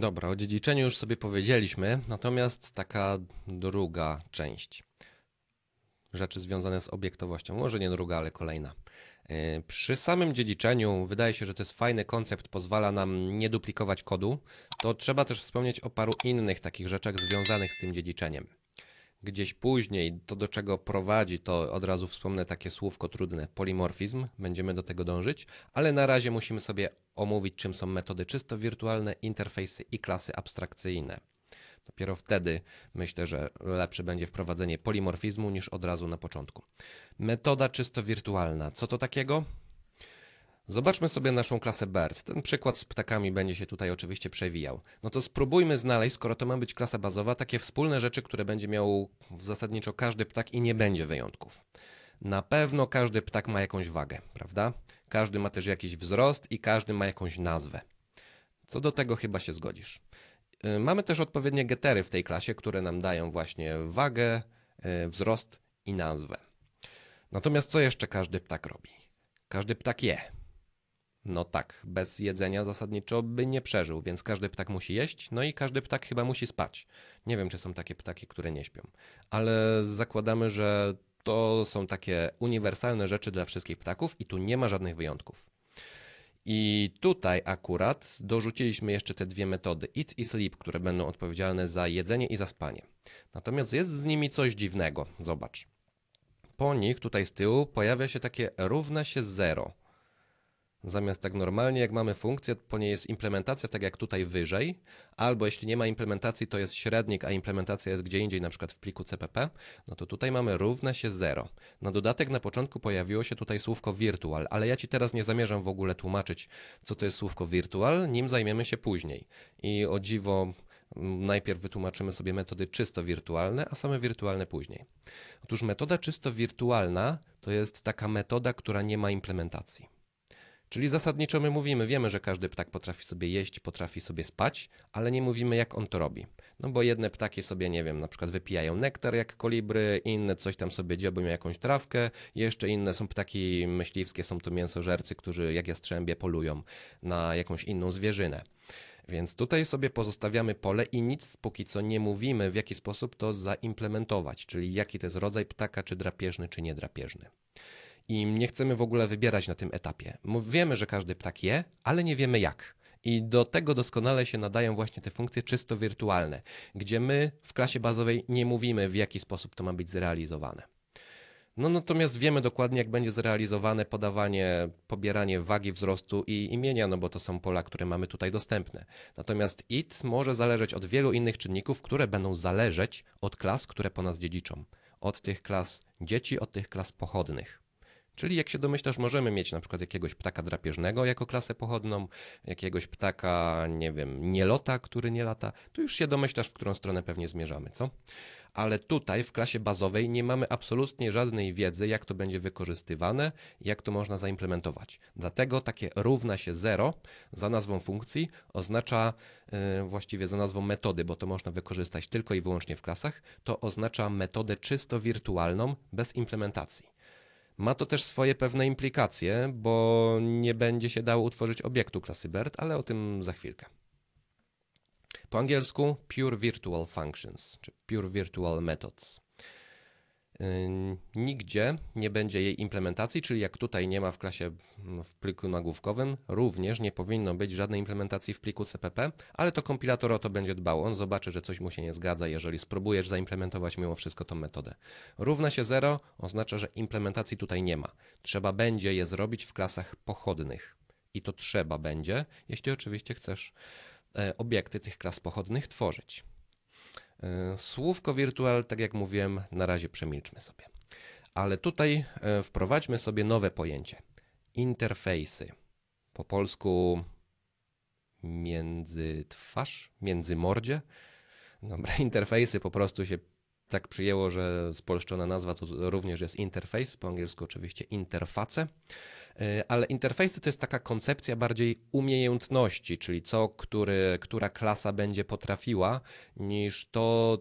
Dobra, o dziedziczeniu już sobie powiedzieliśmy, natomiast taka druga część. Rzeczy związane z obiektowością, może nie druga, ale kolejna. Yy, przy samym dziedziczeniu wydaje się, że to jest fajny koncept, pozwala nam nie duplikować kodu. To trzeba też wspomnieć o paru innych takich rzeczach związanych z tym dziedziczeniem gdzieś później, to do czego prowadzi, to od razu wspomnę takie słówko trudne polimorfizm, będziemy do tego dążyć, ale na razie musimy sobie omówić, czym są metody czysto wirtualne, interfejsy i klasy abstrakcyjne. Dopiero wtedy myślę, że lepsze będzie wprowadzenie polimorfizmu niż od razu na początku. Metoda czysto wirtualna. Co to takiego? Zobaczmy sobie naszą klasę Birds. E Ten przykład z ptakami będzie się tutaj oczywiście przewijał. No to spróbujmy znaleźć, skoro to ma być klasa bazowa, takie wspólne rzeczy, które będzie miał zasadniczo każdy ptak i nie będzie wyjątków. Na pewno każdy ptak ma jakąś wagę, prawda? Każdy ma też jakiś wzrost i każdy ma jakąś nazwę. Co do tego chyba się zgodzisz. Y, mamy też odpowiednie getery w tej klasie, które nam dają właśnie wagę, y, wzrost i nazwę. Natomiast co jeszcze każdy ptak robi? Każdy ptak je. No tak, bez jedzenia zasadniczo by nie przeżył, więc każdy ptak musi jeść, no i każdy ptak chyba musi spać. Nie wiem, czy są takie ptaki, które nie śpią, ale zakładamy, że to są takie uniwersalne rzeczy dla wszystkich ptaków i tu nie ma żadnych wyjątków. I tutaj akurat dorzuciliśmy jeszcze te dwie metody eat i sleep, które będą odpowiedzialne za jedzenie i za spanie. Natomiast jest z nimi coś dziwnego. Zobacz. Po nich tutaj z tyłu pojawia się takie równa się 0 Zamiast tak normalnie, jak mamy funkcję, po niej jest implementacja, tak jak tutaj wyżej, albo jeśli nie ma implementacji, to jest średnik, a implementacja jest gdzie indziej, na przykład w pliku CPP, no to tutaj mamy równa się 0. Na dodatek na początku pojawiło się tutaj słówko virtual, ale ja Ci teraz nie zamierzam w ogóle tłumaczyć, co to jest słówko virtual, nim zajmiemy się później. I o dziwo, najpierw wytłumaczymy sobie metody czysto wirtualne, a same wirtualne później. Otóż metoda czysto wirtualna to jest taka metoda, która nie ma implementacji. Czyli zasadniczo my mówimy, wiemy, że każdy ptak potrafi sobie jeść, potrafi sobie spać, ale nie mówimy, jak on to robi. No bo jedne ptaki sobie, nie wiem, na przykład wypijają nektar jak kolibry, inne coś tam sobie dziobują jakąś trawkę, jeszcze inne są ptaki myśliwskie, są to mięsożercy, którzy jak jastrzębie polują na jakąś inną zwierzynę. Więc tutaj sobie pozostawiamy pole i nic póki co nie mówimy, w jaki sposób to zaimplementować, czyli jaki to jest rodzaj ptaka, czy drapieżny, czy niedrapieżny i nie chcemy w ogóle wybierać na tym etapie. Wiemy, że każdy ptak je, ale nie wiemy jak. I do tego doskonale się nadają właśnie te funkcje czysto wirtualne, gdzie my w klasie bazowej nie mówimy, w jaki sposób to ma być zrealizowane. No natomiast wiemy dokładnie, jak będzie zrealizowane podawanie, pobieranie wagi wzrostu i imienia, no bo to są pola, które mamy tutaj dostępne. Natomiast IT może zależeć od wielu innych czynników, które będą zależeć od klas, które po nas dziedziczą. Od tych klas dzieci, od tych klas pochodnych. Czyli jak się domyślasz, możemy mieć na przykład jakiegoś ptaka drapieżnego jako klasę pochodną, jakiegoś ptaka, nie wiem, nielota, który nie lata. Tu już się domyślasz, w którą stronę pewnie zmierzamy, co? Ale tutaj w klasie bazowej nie mamy absolutnie żadnej wiedzy, jak to będzie wykorzystywane, jak to można zaimplementować. Dlatego takie równa się 0 za nazwą funkcji oznacza yy, właściwie za nazwą metody, bo to można wykorzystać tylko i wyłącznie w klasach, to oznacza metodę czysto wirtualną bez implementacji. Ma to też swoje pewne implikacje, bo nie będzie się dało utworzyć obiektu klasy BERT, ale o tym za chwilkę. Po angielsku Pure Virtual Functions, czy Pure Virtual Methods. Y, nigdzie nie będzie jej implementacji, czyli jak tutaj nie ma w klasie mm, w pliku nagłówkowym, również nie powinno być żadnej implementacji w pliku CPP, ale to kompilator o to będzie dbał. On zobaczy, że coś mu się nie zgadza, jeżeli spróbujesz zaimplementować mimo wszystko tą metodę. Równa się 0 oznacza, że implementacji tutaj nie ma. Trzeba będzie je zrobić w klasach pochodnych. I to trzeba będzie, jeśli oczywiście chcesz e, obiekty tych klas pochodnych tworzyć. E, słówko virtual, tak jak mówiłem, na razie przemilczmy sobie. Ale tutaj e, wprowadźmy sobie nowe pojęcie. Interfejsy. Po polsku między twarz, między mordzie. Dobra, interfejsy po prostu się tak przyjęło, że spolszczona nazwa to również jest interfejs, po angielsku oczywiście interface, e, ale interfejsy to jest taka koncepcja bardziej umiejętności, czyli co, który, która klasa będzie potrafiła, niż to,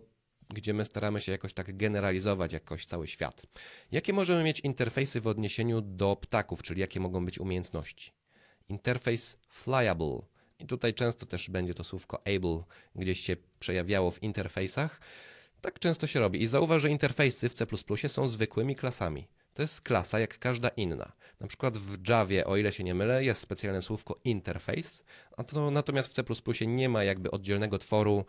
gdzie my staramy się jakoś tak generalizować jakoś cały świat. Jakie możemy mieć interfejsy w odniesieniu do ptaków, czyli jakie mogą być umiejętności? Interface flyable. I tutaj często też będzie to słówko able gdzieś się przejawiało w interfejsach tak często się robi. I zauważ, że interfejsy w C są zwykłymi klasami. To jest klasa jak każda inna. Na przykład w Javie, o ile się nie mylę, jest specjalne słówko interface, a to natomiast w C nie ma jakby oddzielnego tworu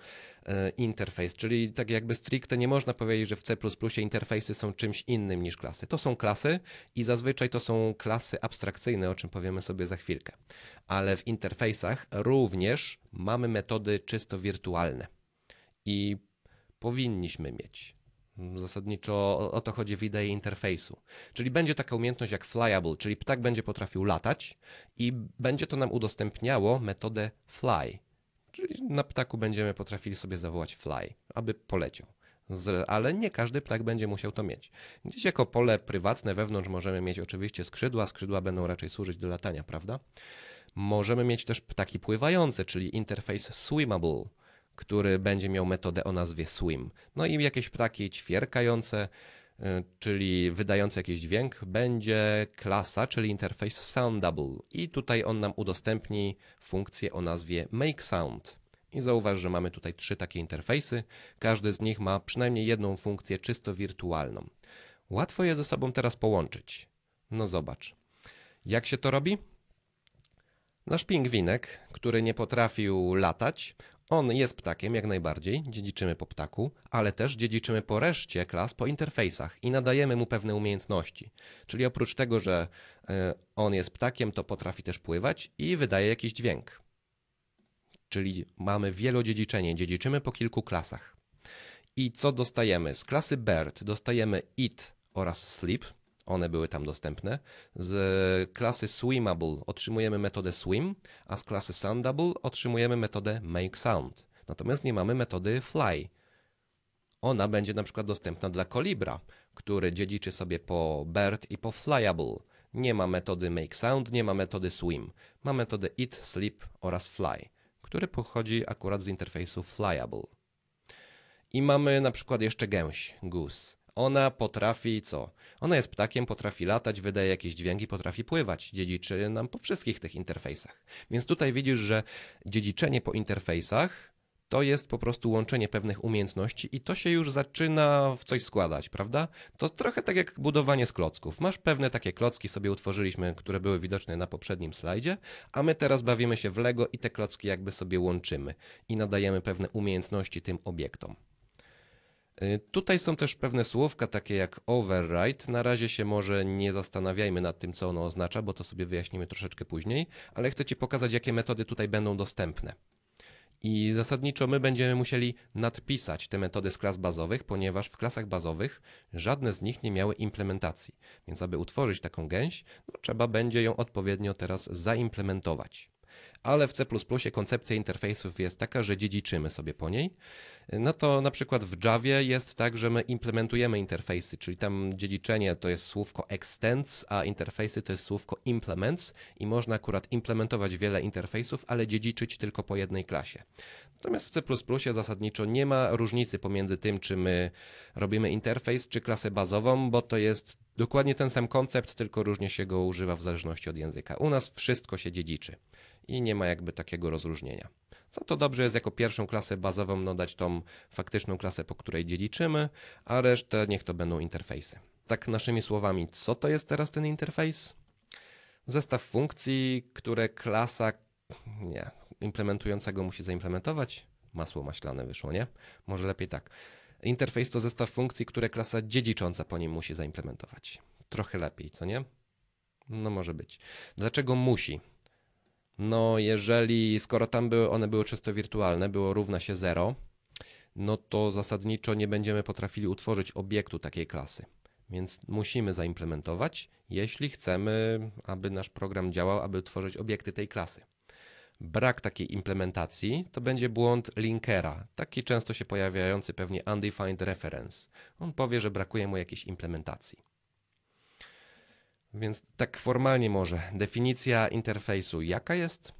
e, interface, czyli tak jakby stricte nie można powiedzieć, że w C interfejsy są czymś innym niż klasy. To są klasy i zazwyczaj to są klasy abstrakcyjne, o czym powiemy sobie za chwilkę. Ale w interfejsach również mamy metody czysto wirtualne. I powinniśmy mieć. Zasadniczo o, to chodzi w idei interfejsu. Czyli będzie taka umiejętność jak flyable, czyli ptak będzie potrafił latać i będzie to nam udostępniało metodę fly. Czyli na ptaku będziemy potrafili sobie zawołać fly, aby poleciał. ale nie każdy ptak będzie musiał to mieć. Gdzieś jako pole prywatne wewnątrz możemy mieć oczywiście skrzydła, skrzydła będą raczej służyć do latania, prawda? Możemy mieć też ptaki pływające, czyli interfejs swimmable, który będzie miał metodę o nazwie swim. No i jakieś ptaki ćwierkające, y, czyli wydające jakiś dźwięk, będzie klasa, czyli interfejs soundable. I tutaj on nam udostępni funkcję o nazwie make sound. I zauważ, że mamy tutaj trzy takie interfejsy. Każdy z nich ma przynajmniej jedną funkcję czysto wirtualną. Łatwo je ze sobą teraz połączyć. No zobacz. Jak się to robi? Nasz pingwinek, który nie potrafił latać, on jest ptakiem jak najbardziej, dziedziczymy po ptaku, ale też dziedziczymy po reszcie klas, po interfejsach i nadajemy mu pewne umiejętności. Czyli oprócz tego, że e, on jest ptakiem, to potrafi też pływać i wydaje jakiś dźwięk. Czyli mamy wielodziedziczenie, dziedziczymy po kilku klasach. I co dostajemy? Z klasy BERT dostajemy IT oraz SLEEP, one były tam dostępne. Z klasy Swimmable otrzymujemy metodę swim, a z klasy Soundable otrzymujemy metodę make sound. Natomiast nie mamy metody fly. Ona będzie na przykład dostępna dla kolibra, który dziedziczy sobie po bird i po flyable. Nie ma metody make sound, nie ma metody swim. Ma metodę eat, sleep oraz fly, który pochodzi akurat z interfejsu flyable. I mamy na przykład jeszcze gęś, goose. Ona potrafi co? Ona jest ptakiem, potrafi latać, wydaje jakieś dźwięki, potrafi pływać. Dziedziczy nam po wszystkich tych interfejsach. Więc tutaj widzisz, że dziedziczenie po interfejsach to jest po prostu łączenie pewnych umiejętności i to się już zaczyna w coś składać, prawda? To trochę tak jak budowanie z klocków. Masz pewne takie klocki sobie utworzyliśmy, które były widoczne na poprzednim slajdzie, a my teraz bawimy się w Lego i te klocki jakby sobie łączymy i nadajemy pewne umiejętności tym obiektom. Y, tutaj są też pewne słówka takie jak override. Na razie się może nie zastanawiajmy nad tym, co ono oznacza, bo to sobie wyjaśnimy troszeczkę później, ale chcę Ci pokazać, jakie metody tutaj będą dostępne. I zasadniczo my będziemy musieli nadpisać te metody z klas bazowych, ponieważ w klasach bazowych żadne z nich nie miały implementacji. Więc aby utworzyć taką gęś, no, trzeba będzie ją odpowiednio teraz zaimplementować ale w C koncepcja interfejsów jest taka, że dziedziczymy sobie po niej. No to na przykład w Javie jest tak, że my implementujemy interfejsy, czyli tam dziedziczenie to jest słówko extends, a interfejsy to jest słówko implements i można akurat implementować wiele interfejsów, ale dziedziczyć tylko po jednej klasie. Natomiast w C zasadniczo nie ma różnicy pomiędzy tym, czy my robimy interfejs, czy klasę bazową, bo to jest Dokładnie ten sam koncept, tylko różnie się go używa w zależności od języka. U nas wszystko się dziedziczy i nie ma jakby takiego rozróżnienia. Za to dobrze jest jako pierwszą klasę bazową nadać no tą faktyczną klasę, po której dziedziczymy, a resztę niech to będą interfejsy. Tak naszymi słowami, co to jest teraz ten interfejs? Zestaw funkcji, które klasa nie, implementującego musi zaimplementować. Masło maślane wyszło, nie? Może lepiej tak. Interfejs to zestaw funkcji, które klasa dziedzicząca po nim musi zaimplementować. Trochę lepiej, co nie? No może być. Dlaczego musi? No jeżeli, skoro tam były, one były czysto wirtualne, było równa się 0, no to zasadniczo nie będziemy potrafili utworzyć obiektu takiej klasy. Więc musimy zaimplementować, jeśli chcemy, aby nasz program działał, aby tworzyć obiekty tej klasy brak takiej implementacji, to będzie błąd linkera, taki często się pojawiający pewnie undefined reference. On powie, że brakuje mu jakiejś implementacji. Więc tak formalnie może. Definicja interfejsu jaka jest?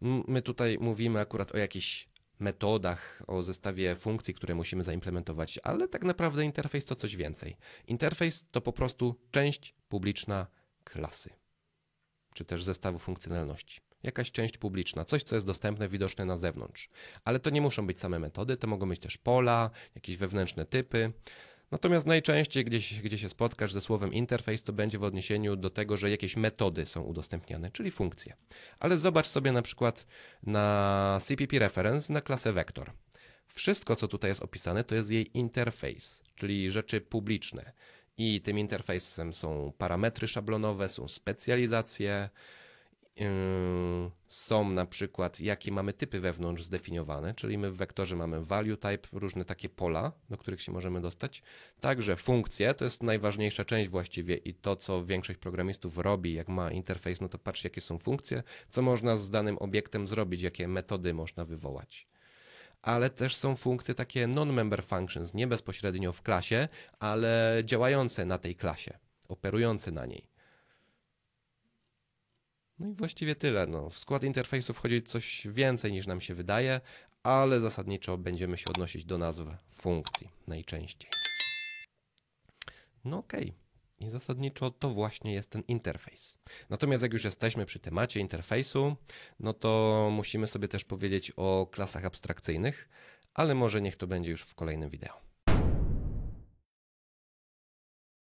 My tutaj mówimy akurat o jakichś metodach, o zestawie funkcji, które musimy zaimplementować, ale tak naprawdę interfejs to coś więcej. Interfejs to po prostu część publiczna klasy, czy też zestawu funkcjonalności jakaś część publiczna, coś, co jest dostępne, widoczne na zewnątrz. Ale to nie muszą być same metody, to mogą być też pola, jakieś wewnętrzne typy. Natomiast najczęściej, gdzieś, gdzie się spotkasz ze słowem interfejs, to będzie w odniesieniu do tego, że jakieś metody są udostępniane, czyli funkcje. Ale zobacz sobie na przykład na CPP reference na klasę vector. Wszystko, co tutaj jest opisane, to jest jej interfejs, czyli rzeczy publiczne. I tym interfejsem są parametry szablonowe, są specjalizacje, Yy, są na przykład, jakie mamy typy wewnątrz zdefiniowane, czyli my w wektorze mamy value type, różne takie pola, do których się możemy dostać. Także funkcje to jest najważniejsza część właściwie i to, co większość programistów robi, jak ma interfejs, no to patrz, jakie są funkcje, co można z danym obiektem zrobić, jakie metody można wywołać ale też są funkcje takie non-member functions, nie bezpośrednio w klasie, ale działające na tej klasie, operujące na niej. No i właściwie tyle. No, w skład interfejsu wchodzi coś więcej niż nam się wydaje, ale zasadniczo będziemy się odnosić do nazw funkcji najczęściej. No okej. Okay. I zasadniczo to właśnie jest ten interfejs. Natomiast jak już jesteśmy przy temacie interfejsu, no to musimy sobie też powiedzieć o klasach abstrakcyjnych, ale może niech to będzie już w kolejnym wideo.